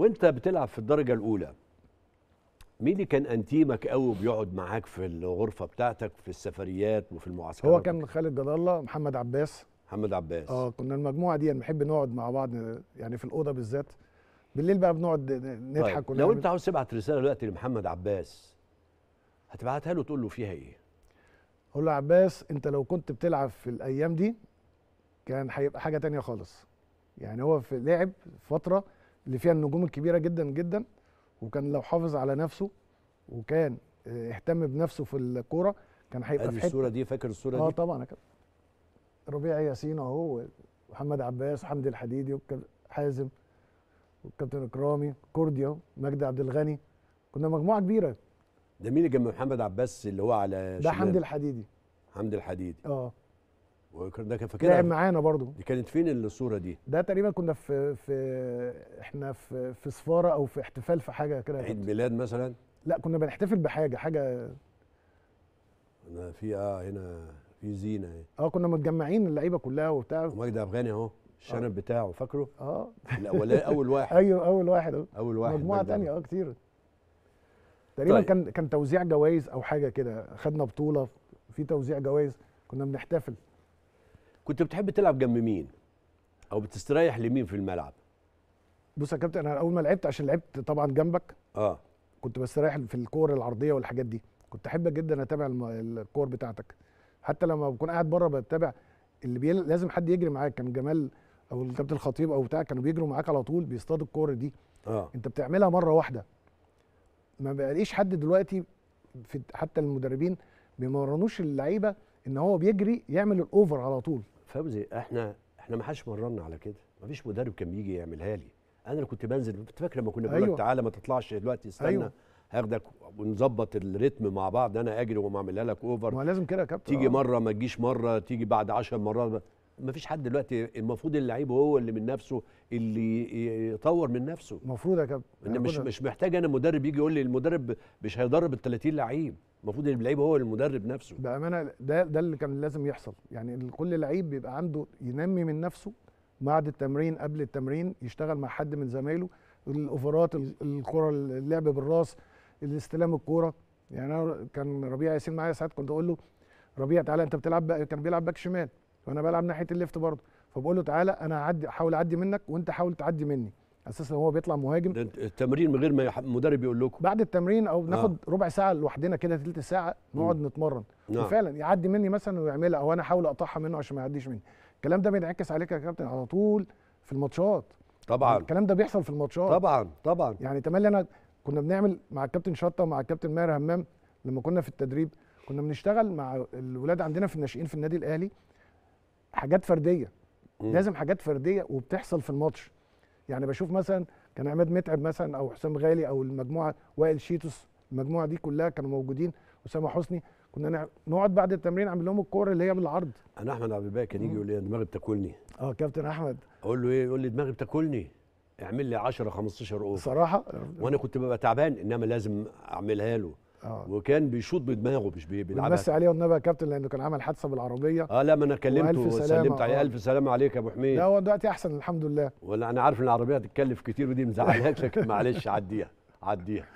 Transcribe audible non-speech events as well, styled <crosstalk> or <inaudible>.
وانت بتلعب في الدرجه الاولى مين اللي كان انتيمك قوي وبيقعد معاك في الغرفه بتاعتك في السفريات وفي المعسكرات هو كان خالد جد الله محمد عباس محمد عباس اه كنا المجموعه دي يعني بنحب نقعد مع بعض يعني في الاوضه بالذات بالليل بقى بنقعد نضحك طيب. لو انت عاوز تبعت رساله دلوقتي لمحمد عباس هتبعتها له تقول له فيها ايه؟ اقول له عباس انت لو كنت بتلعب في الايام دي كان هيبقى حاجه تانية خالص يعني هو في لعب فتره اللي فيها النجوم الكبيره جدا جدا وكان لو حافظ على نفسه وكان آه، اهتم بنفسه في الكوره كان هيبقى في الصوره دي فاكر الصوره آه، دي اه طبعا كده ربيع ياسين اهو محمد عباس وحمدي الحديدي حازم والكابتن اكرامي كورديا مجدي عبد الغني كنا مجموعه كبيره ده مين اللي كان محمد عباس اللي هو على ده حمدي الحديدي حمدي الحديدي اه ده كان فاكرها لعب معانا برضو دي كانت فين الصوره دي؟ ده تقريبا كنا في في احنا في في سفاره او في احتفال في حاجه كده عيد ميلاد مثلا؟ لا كنا بنحتفل بحاجه حاجه انا في اه هنا في زينه اهي اه كنا متجمعين اللعيبه كلها وبتاع مجدي افغاني اهو الشنب اه. بتاعه فاكره؟ اه الاول <laughs> اول واحد ايوه اول واحد اهو اول واحد مجموعه ثانيه اه كتير تقريبا طيب. كان كان توزيع جوائز او حاجه كده خدنا بطوله في توزيع جوائز كنا بنحتفل كنت بتحب تلعب جنب مين او بتستريح لمين في الملعب بص يا كابتن انا اول ما لعبت عشان لعبت طبعا جنبك اه كنت بستريح في الكور العرضيه والحاجات دي كنت احب جدا اتابع الكور بتاعتك حتى لما بكون قاعد بره بتابع اللي بيل... لازم حد يجري معاك كان جمال او الكابتن الخطيب او بتاع كانوا بيجروا معاك على طول بيصطادوا الكور دي آه. انت بتعملها مره واحده ما بقاليش حد دلوقتي في حتى المدربين بيمرنوش اللعيبه ان هو بيجري يعمل الاوفر على طول فوزي احنا احنا ما حدش مرنا على كده ما فيش مدرب كان بيجي يعملها لي انا اللي كنت بنزل انت فاكر لما كنا بنقول أيوة. تعالى ما تطلعش دلوقتي استنى أيوة. هاخدك ونظبط الريتم مع بعض انا اجري وما لك اوفر ما لازم كده يا كابتن تيجي آه. مره ما تجيش مره تيجي بعد 10 مرات ما فيش حد دلوقتي المفروض اللعيب هو اللي من نفسه اللي يطور من نفسه المفروض يا كابتن مش مش محتاج انا مدرب يجي يقول لي المدرب مش هيدرب ال 30 لعيب المفروض اللعيب هو المدرب نفسه بامانه ده ده اللي كان لازم يحصل يعني كل لعيب بيبقى عنده ينمي من نفسه بعد التمرين قبل التمرين يشتغل مع حد من زمايله الاوفرات الكره اللعب بالراس الاستلام الكوره يعني انا كان ربيع ياسين معايا ساعات كنت اقول له ربيع تعالى انت بتلعب كان بيلعب باك شمال وانا بلعب ناحيه الليفت برضه فبقول له تعالى انا هعدي احاول اعدي منك وانت حاول تعدي مني اساسا هو بيطلع مهاجم ده التمرين من غير ما المدرب يقول لكم بعد التمرين او ناخد آه. ربع ساعه لوحدنا كده تلت ساعه نقعد نتمرن نعم. وفعلا يعدي مني مثلا ويعملها او انا احاول اقطعها منه عشان ما يعديش مني الكلام ده بينعكس عليك يا كابتن على طول في الماتشات طبعا الكلام ده بيحصل في الماتشات طبعا طبعا يعني تملي انا كنا بنعمل مع الكابتن شطه ومع الكابتن ماهر همام لما كنا في التدريب كنا بنشتغل مع الولاد عندنا في الناشئين في النادي الاهلي حاجات فرديه مم. لازم حاجات فرديه وبتحصل في الماتش يعني بشوف مثلا كان عماد متعب مثلا او حسام غالي او المجموعه وائل شيتوس المجموعه دي كلها كانوا موجودين اسامه حسني كنا نقعد بعد التمرين نعمل لهم الكوره اللي هي بالعرض انا احمد عبد الباقي كان يجي يقول لي دماغي بتاكلني اه كابتن احمد اقول له ايه يقول لي دماغي بتاكلني اعمل لي 10 15 اوفر صراحه وانا كنت ببقى تعبان انما لازم اعملها له آه. وكان بيشوط بدماغه مش بيلعبها بس عليه والنبي يا كابتن لانه كان عمل حادثه بالعربيه اه لا ما انا كلمته وسلمت عليه آه. الف سلامه عليك يا ابو حميد لا هو دلوقتي احسن الحمد لله ولا انا عارف ان العربيه هتتكلف كتير ودي مزعلاك لكن معلش عديها عديها